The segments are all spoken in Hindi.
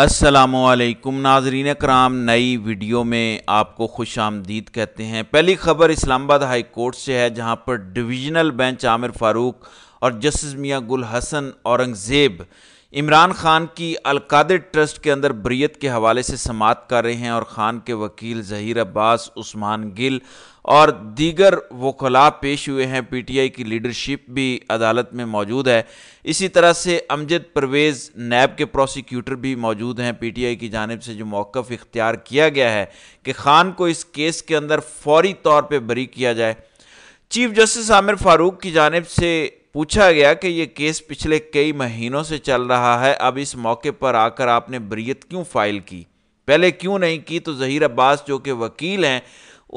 असलकुम नाजरीन कराम नई वीडियो में आपको खुश आमदीद कहते हैं पहली खबर इस्लामाबाद हाई कोर्ट से है जहां पर डिवीज़नल बेंच आमिर फ़ारूक और जस्टिस मियाँ गुल हसन औरंगज़ेब इमरान खान की अलकादिर ट्रस्ट के अंदर बरीत के हवाले से समात कर रहे हैं और खान के वकील जहीर अब्बास उस्मान गिल और दीगर वकला पेश हुए हैं पीटीआई की लीडरशिप भी अदालत में मौजूद है इसी तरह से अमजद परवेज़ नैब के प्रोसिक्यूटर भी मौजूद हैं पीटीआई की जानब से जो मौक़ इख्तियार किया गया है कि खान को इस केस के अंदर फौरी तौर पर बरी किया जाए चीफ जस्टिस आमिर फारूक की जानब से पूछा गया कि ये केस पिछले कई महीनों से चल रहा है अब इस मौके पर आकर आपने बरीत क्यों फाइल की पहले क्यों नहीं की तो जहीर अब्बास जो कि वकील हैं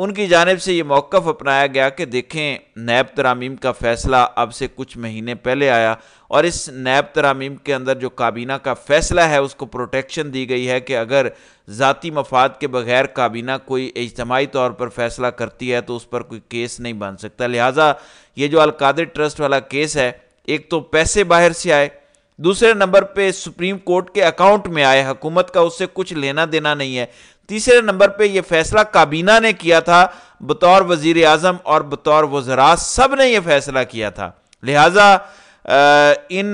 उनकी जानब से ये मौक़ अपनाया गया कि देखें नैब तरामीम का फ़ैसला अब से कुछ महीने पहले आया और इस नैब तरामीम के अंदर जो काबीना का फ़ैसला है उसको प्रोटेक्शन दी गई है कि अगर ज़ाती मफाद के बगैर काबीना कोई इजतमाही तौर पर फ़ैसला करती है तो उस पर कोई केस नहीं बन सकता लिहाजा ये जो अलकादर ट्रस्ट वाला केस है एक तो पैसे बाहर से आए दूसरे नंबर पे सुप्रीम कोर्ट के अकाउंट में आए हुकूमत का उससे कुछ लेना देना नहीं है तीसरे नंबर पे यह फैसला काबीना ने किया था बतौर वजीर आजम और बतौर वजरा सब ने यह फैसला किया था लिहाजा इन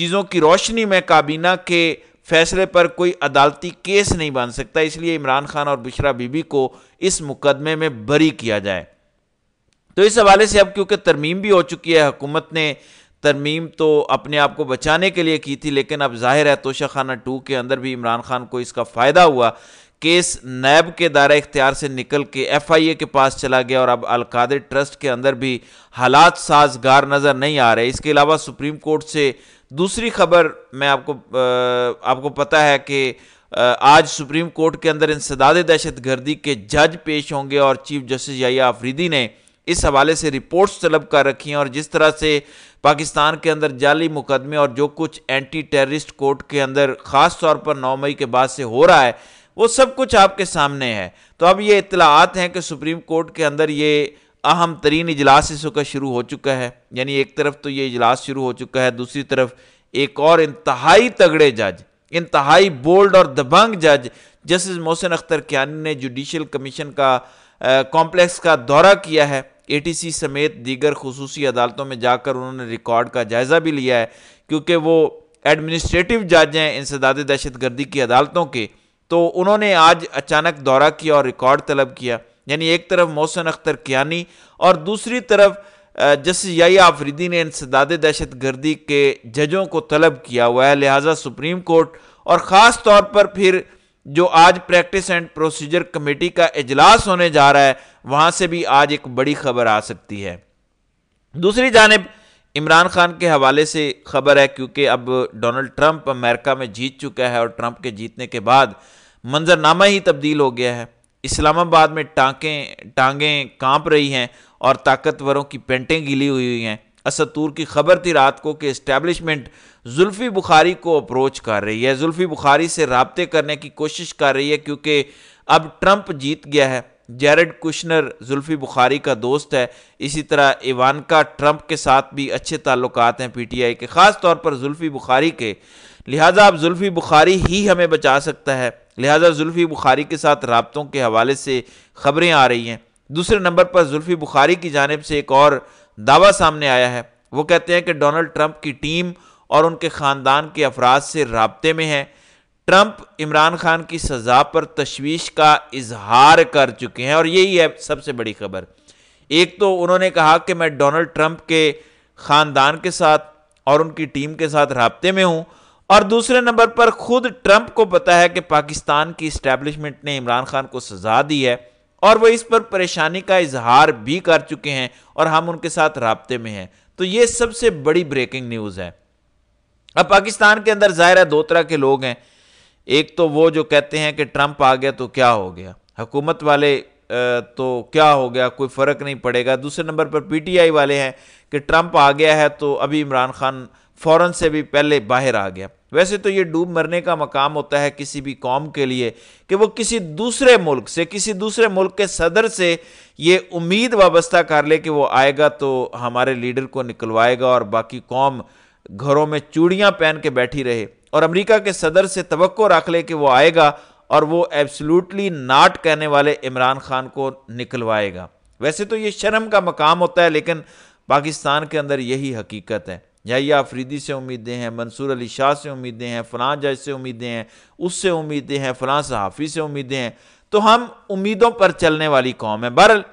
चीज़ों की रोशनी में काबीना के फैसले पर कोई अदालती केस नहीं बन सकता इसलिए इमरान खान और बिशरा बीबी को इस मुकदमे में बरी किया जाए तो इस हवाले से अब क्योंकि तरमीम भी हो चुकी है हुकूमत ने तरमीम तो अपने आप को बचाने के लिए की थी लेकिन अब जाहिर है तोशा खाना टू के अंदर भी इमरान खान को इसका फ़ायदा हुआ केस नैब के दायरा इख्तियार से निकल के एफ आई ए के पास चला गया और अब अलकाद ट्रस्ट के अंदर भी हालात साजगार नज़र नहीं आ रहे इसके अलावा सुप्रीम कोर्ट से दूसरी खबर मैं आपको आपको पता है कि आज सुप्रीम कोर्ट के अंदर इंसदाद दहशत गर्दी के जज पेश होंगे और चीफ जस्टिस याफरीदी ने इस हवाले से रिपोर्ट्स तलब कर रखी हैं और जिस तरह से पाकिस्तान के अंदर जाली मुकदमे और जो कुछ एंटी टेररिस्ट कोर्ट के अंदर ख़ास तौर पर नौ मई के बाद से हो रहा है वो सब कुछ आपके सामने है तो अब ये इतलाआत हैं कि सुप्रीम कोर्ट के अंदर ये अहम तरीन इजलास इस वक्त शुरू हो चुका है यानी एक तरफ तो ये इजलास शुरू हो चुका है दूसरी तरफ एक और इंतहाई तगड़े जज इंतहाई बोल्ड और दबंग जज जस्टिस मोहसिन अख्तर कियानी ने जुडिशल कमीशन का कॉम्प्लेक्स का दौरा किया है सी समेत दीगर खसूसी अदालतों में जाकर उन्होंने रिकॉर्ड का जायज़ा भी लिया है क्योंकि वो एडमिनिस्ट्रेटिव जज हैं इंसदाद दहशत गर्दी की अदालतों के तो उन्होंने आज अचानक दौरा किया और रिकॉर्ड तलब किया यानी एक तरफ मोहसन अख्तर कियानी और दूसरी तरफ जस्टिस याया आफरीदी ने इंसदाद दहशत गर्दी के जजों को तलब किया हुआ है लिहाजा सुप्रीम कोर्ट और ख़ास तौर पर फिर जो आज प्रैक्टिस एंड प्रोसीजर कमेटी का इजलास होने जा रहा है वहां से भी आज एक बड़ी खबर आ सकती है दूसरी जानब इमरान खान के हवाले से खबर है क्योंकि अब डोनाल्ड ट्रंप अमेरिका में जीत चुका है और ट्रंप के जीतने के बाद मंजरनामा ही तब्दील हो गया है इस्लामाबाद में टाँकें टांगें कांप रही हैं और ताकतवरों की पेंटें गिली हुई हुई हैं असतूर की खबर थी रात को कि इस्टेब्लिशमेंट जुल्फ़ी बुखारी को अप्रोच कर रही है जुल्फ़ी बुखारी से रबते करने की कोशिश कर रही है क्योंकि अब ट्रंप जीत गया है जैरड कुशनर जुल्फ़ी बुखारी का दोस्त है इसी तरह इवानका ट्रंप के साथ भी अच्छे ताल्लुक हैं पी टी आई के ख़ास तौर पर जुल्फ़ी बुखारी के लिहाजा अब जुल्फ़ी बुखारी ही हमें बचा सकता है लिहाजा जुल्फ़ी बुखारी के साथ रबतों के हवाले से खबरें आ रही हैं दूसरे नंबर पर जुल्फ़ी बुखारी की जानब से एक और दावा सामने आया है वो कहते हैं कि डोनाल्ड ट्रंप की टीम और उनके ख़ानदान के अफराज से रबते में है ट्रंप इमरान खान की सज़ा पर तशवीश का इजहार कर चुके हैं और यही है सबसे बड़ी खबर एक तो उन्होंने कहा कि मैं डोनाल्ड ट्रंप के ख़ानदान के साथ और उनकी टीम के साथ रबते में हूँ और दूसरे नंबर पर खुद ट्रंप को पता है कि पाकिस्तान की इस्टेब्लिशमेंट ने इमरान खान को सज़ा दी है और वह इस पर परेशानी का इजहार भी कर चुके हैं और हम उनके साथ रबते में हैं तो ये सबसे बड़ी ब्रेकिंग न्यूज़ है अब पाकिस्तान के अंदर ज़ाहिर है दो तरह के लोग हैं एक तो वो जो कहते हैं कि ट्रंप आ गया तो क्या हो गया हुकूमत वाले तो क्या हो गया कोई फ़र्क नहीं पड़ेगा दूसरे नंबर पर पीटीआई वाले हैं कि ट्रंप आ गया है तो अभी इमरान खान फ़ौरन से भी पहले बाहर आ गया वैसे तो ये डूब मरने का मकाम होता है किसी भी कौम के लिए कि वो किसी दूसरे मुल्क से किसी दूसरे मुल्क के सदर से ये उम्मीद वाबस्ता कर ले कि वो आएगा तो हमारे लीडर को निकलवाएगा और बाकी कौम घरों में चूड़ियाँ पहन के बैठी रहे और अमेरिका के सदर से तो रख ले कि वो आएगा और वो एब्सोल्युटली नाट कहने वाले इमरान खान को निकलवाएगा वैसे तो ये शर्म का मकाम होता है लेकिन पाकिस्तान के अंदर यही हकीकत है या आफरीदी से उम्मीदें हैं मंसूर अली शाह से उम्मीदें हैं फ़लाँ जज से उम्मीदें हैं उससे उम्मीदें हैं फ़लाँ सहाफ़ी से उम्मीदें हैं तो हम उम्मीदों पर चलने वाली कौम है बहरल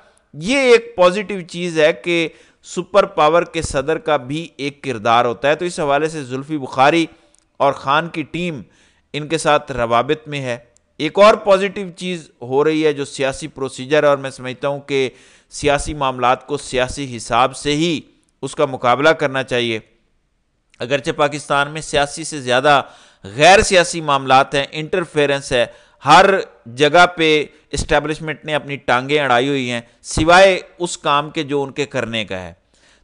ये एक पॉजिटिव चीज़ है कि सुपर पावर के सदर का भी एक किरदार होता है तो इस हवाले से जुल्फ़ी बुखारी और ख़ान की टीम इनके साथ रवाबित में है एक और पॉजिटिव चीज़ हो रही है जो सियासी प्रोसीजर और मैं समझता हूँ कि सियासी मामला को सियासी हिसाब से ही उसका मुकाबला करना चाहिए अगरचे पाकिस्तान में सियासी से ज़्यादा गैर सियासी मामला हैं इंटरफेरेंस है हर जगह पे इस्टेबलिशमेंट ने अपनी टांगें अड़ाई हुई हैं सिवाय उस काम के जो उनके करने का है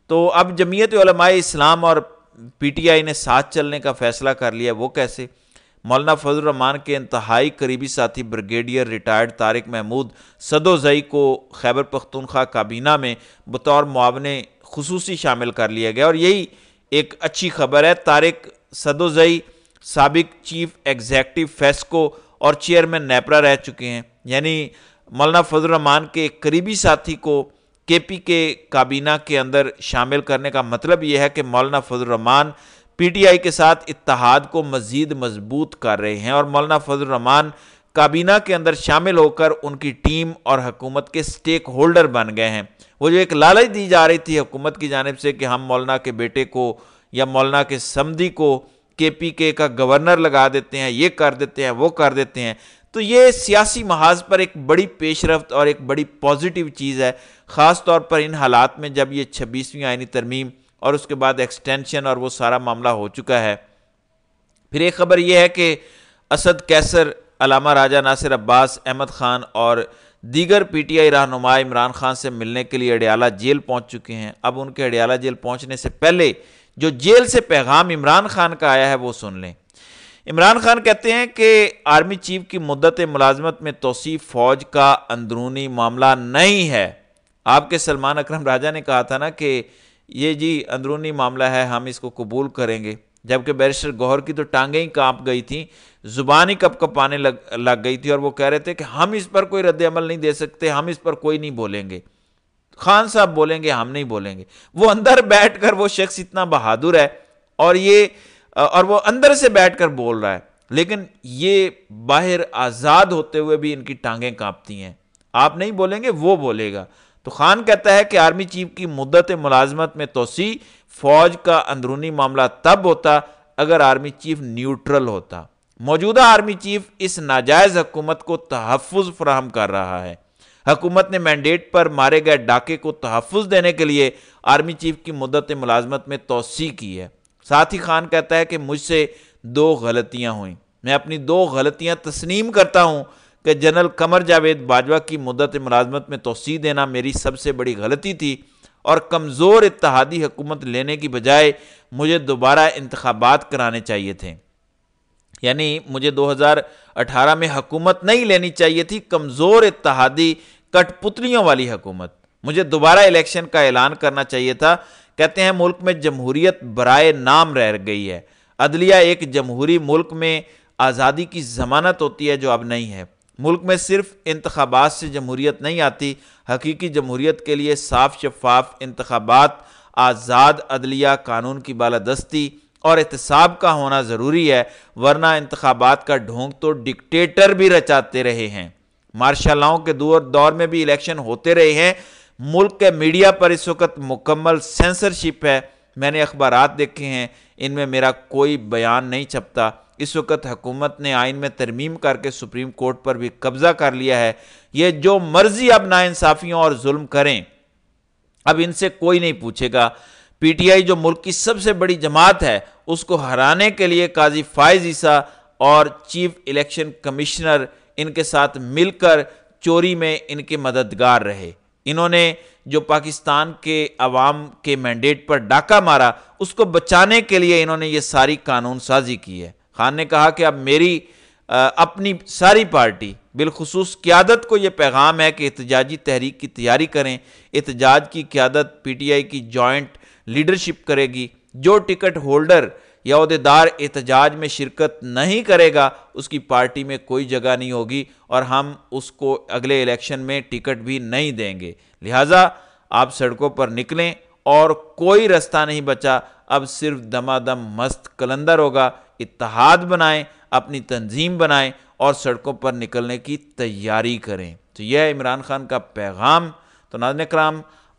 तो अब जमीयत इस्लाम और पीटीआई ने साथ चलने का फैसला कर लिया वो कैसे मौलाना फजल रहमान के इंतहाई करीबी साथी ब्रिगेडियर रिटायर्ड तारिक महमूद सदोज़ई को खैबर पख्तूनख्वा काबीना में बतौर मुआवने खसूसी शामिल कर लिया गया और यही एक अच्छी खबर है तारिक सदोजई सबक चीफ एग्जैक्टिव फेस्को और चेयरमैन नेपरा रह चुके हैं यानी मौलाना फजलरहमान के करीबी साथी को के पी के काबीना के अंदर शामिल करने का मतलब यह है कि मौलाना फजलरहमान पी टी आई के साथ इतिहाद को मज़ीद मजबूत कर रहे हैं और मौलाना फजलरहमान काबीना के अंदर शामिल होकर उनकी टीम और हकूमत के स्टेक होल्डर बन गए हैं वो जो एक लालच दी जा रही थी हुकूमत की जानब से कि हम मौलाना के बेटे को या मौलाना के समदी को के पी के का गवर्नर लगा देते हैं ये कर देते हैं वो कर देते हैं तो ये सियासी महाज पर एक बड़ी पेशरफ और एक बड़ी पॉजिटिव चीज़ है ख़ास तौर पर इन हालात में जब ये छब्बीसवीं आइनी तरमीम और उसके बाद एक्सटेंशन और वो सारा मामला हो चुका है फिर एक खबर यह है कि असद कैसर अलामा राजा नासिर अब्बास अहमद ख़ान और दीगर पी टी आई रहनुमा इमरान खान से मिलने के लिए अडियाला जेल पहुंच चुके हैं अब उनके अडियाला जेल पहुंचने से पहले जो जेल से पैगाम इमरान खान का आया है वो सुन लें इमरान खान कहते हैं कि आर्मी चीफ की मुद्दत मुलाजमत में तोसी फौज का अंदरूनी मामला नहीं है आपके सलमान अक्रम राजा ने कहा था ना कि ये जी अंदरूनी मामला है हम इसको कबूल करेंगे जबकि बैरिस्टर गौहर की तो टांगें ही कांप गई थी ज़ुबान ही कप कपाने लग लग गई थी और वो कह रहे थे कि हम इस पर कोई रद्द अमल नहीं दे सकते हम इस पर कोई नहीं बोलेंगे खान साहब बोलेंगे हम नहीं बोलेंगे वो अंदर बैठकर वो शख्स इतना बहादुर है और ये और वो अंदर से बैठकर बोल रहा है लेकिन ये बाहर आज़ाद होते हुए भी इनकी टांगें कांपती हैं आप नहीं बोलेंगे वो बोलेगा तो खान कहता है कि आर्मी चीफ की मुद्दत मुलाजमत में तोसी फौज का अंदरूनी मामला तब होता अगर आर्मी चीफ न्यूट्रल होता मौजूदा आर्मी चीफ इस नाजायज हकूमत को तहफ़ फ्राहम कर रहा है हकूमत ने मैंडेट पर मारे गए डाके को तहफ़ देने के लिए आर्मी चीफ की मदत मुलाजमत में तोसी की है साथ ही खान कहता है कि मुझसे दो गलतियाँ हुई मैं अपनी दो गलतियाँ तस्नीम करता हूँ कि जनरल कमर जावेद बाजवा की मदत मुलाजमत में तोसी देना मेरी सबसे बड़ी गलती थी और कमज़ोर इतिहादी हुकूमत लेने की बजाय मुझे दोबारा इंतबात कराने चाहिए थे यानी मुझे 2018 में हुकूमत नहीं लेनी चाहिए थी कमज़ोर इतिहादी कठपुतलियों वाली हकूमत मुझे दोबारा इलेक्शन का ऐलान करना चाहिए था कहते हैं मुल्क में जमहूरियत बरए नाम रह गई है अदलिया एक जमहूरी मुल्क में आज़ादी की जमानत होती है जो अब नहीं है मुल्क में सिर्फ इंतबात से जमहूरियत नहीं आती हकीकी जमहूरियत के लिए साफ शफाफ इंतबात आज़ाद अदलिया कानून की बालादस्ती और एहतसाब का होना ज़रूरी है वरना इंतबात का ढोंग तो डिक्टेटर भी रचाते रहे हैं मार्शालाओं के दौर दौर में भी इलेक्शन होते रहे हैं मुल्क के मीडिया पर इस वक्त मुकम्मल सेंसरशिप है मैंने अखबार देखे हैं इनमें मेरा कोई बयान नहीं छपता इस वक्त हुकूमत ने आइन में तरमीम करके सुप्रीम कोर्ट पर भी कब्जा कर लिया है ये जो मर्जी अब नाइंसाफियों और जुल्म करें अब इनसे कोई नहीं पूछेगा पीटीआई जो मुल्क की सबसे बड़ी जमात है उसको हराने के लिए काजी फायज ईसा और चीफ इलेक्शन कमिश्नर इनके साथ मिलकर चोरी में इनके मददगार रहे इन्होंने जो पाकिस्तान के अवाम के मैंडेट पर डाका मारा उसको बचाने के लिए इन्होंने ये सारी कानून साजी की है खान ने कहा कि अब मेरी आ, अपनी सारी पार्टी बिलखसूस क्यादत को ये पैगाम है कि एहतजाजी तहरीक की तैयारी करें एहतजाज की क्यादत पीटीआई की जॉइंट लीडरशिप करेगी जो टिकट होल्डर अहदेदार एहतजाज में शिरकत नहीं करेगा उसकी पार्टी में कोई जगह नहीं होगी और हम उसको अगले इलेक्शन में टिकट भी नहीं देंगे लिहाजा आप सड़कों पर निकलें और कोई रास्ता नहीं बचा अब सिर्फ दमादम मस्त कलंदर होगा इतिहाद बनाएं अपनी तंजीम बनाएं और सड़कों पर निकलने की तैयारी करें तो यह इमरान खान का पैगाम तो नाजन कराम